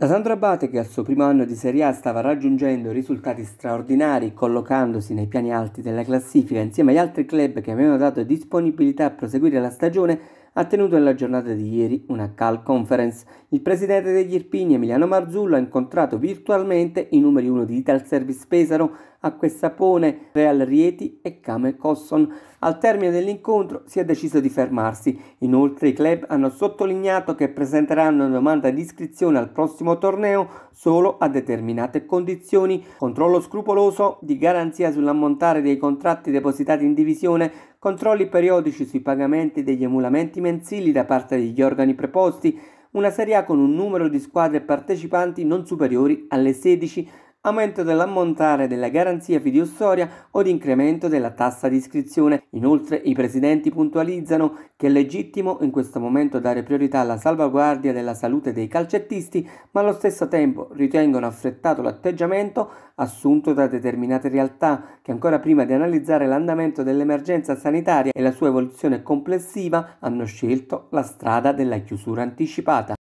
La Sandro Abate, che al suo primo anno di Serie A stava raggiungendo risultati straordinari, collocandosi nei piani alti della classifica insieme agli altri club che avevano dato disponibilità a proseguire la stagione, ha tenuto nella giornata di ieri una call conference. Il presidente degli Irpini, Emiliano Marzullo, ha incontrato virtualmente i numeri 1 di Ital Service Pesaro, Acque Sapone, Real Rieti e Came Cosson. Al termine dell'incontro si è deciso di fermarsi. Inoltre i club hanno sottolineato che presenteranno una domanda di iscrizione al prossimo torneo solo a determinate condizioni, controllo scrupoloso di garanzia sull'ammontare dei contratti depositati in divisione, controlli periodici sui pagamenti degli emulamenti mensili da parte degli organi preposti, una Serie A con un numero di squadre partecipanti non superiori alle 16 aumento dell'ammontare della garanzia fiduciaria o di incremento della tassa di iscrizione. Inoltre i presidenti puntualizzano che è legittimo in questo momento dare priorità alla salvaguardia della salute dei calcettisti, ma allo stesso tempo ritengono affrettato l'atteggiamento assunto da determinate realtà che ancora prima di analizzare l'andamento dell'emergenza sanitaria e la sua evoluzione complessiva hanno scelto la strada della chiusura anticipata.